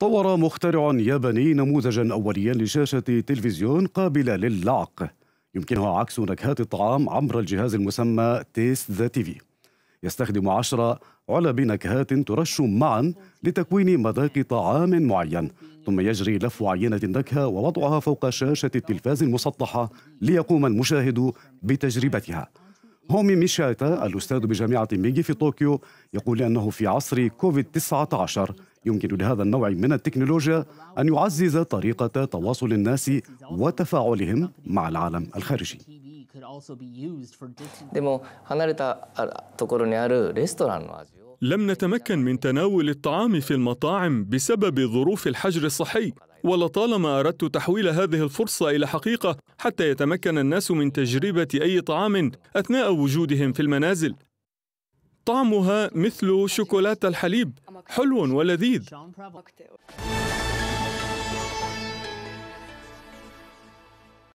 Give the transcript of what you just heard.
طور مخترع ياباني نموذجا أوليا لشاشة تلفزيون قابلة للعق يمكنها عكس نكهات الطعام عبر الجهاز المسمى تيست ذا تي في يستخدم عشرة علب نكهات ترش معا لتكوين مذاق طعام معين ثم يجري لف عينة النكهة ووضعها فوق شاشة التلفاز المسطحة ليقوم المشاهد بتجربتها هومي ميشاتا الأستاذ بجامعة ميجي في طوكيو يقول أنه في عصر كوفيد-19 يمكن لهذا النوع من التكنولوجيا أن يعزز طريقة تواصل الناس وتفاعلهم مع العالم الخارجي لم نتمكن من تناول الطعام في المطاعم بسبب ظروف الحجر الصحي ولطالما اردت تحويل هذه الفرصه الى حقيقه حتى يتمكن الناس من تجربه اي طعام اثناء وجودهم في المنازل طعمها مثل شوكولاته الحليب حلو ولذيذ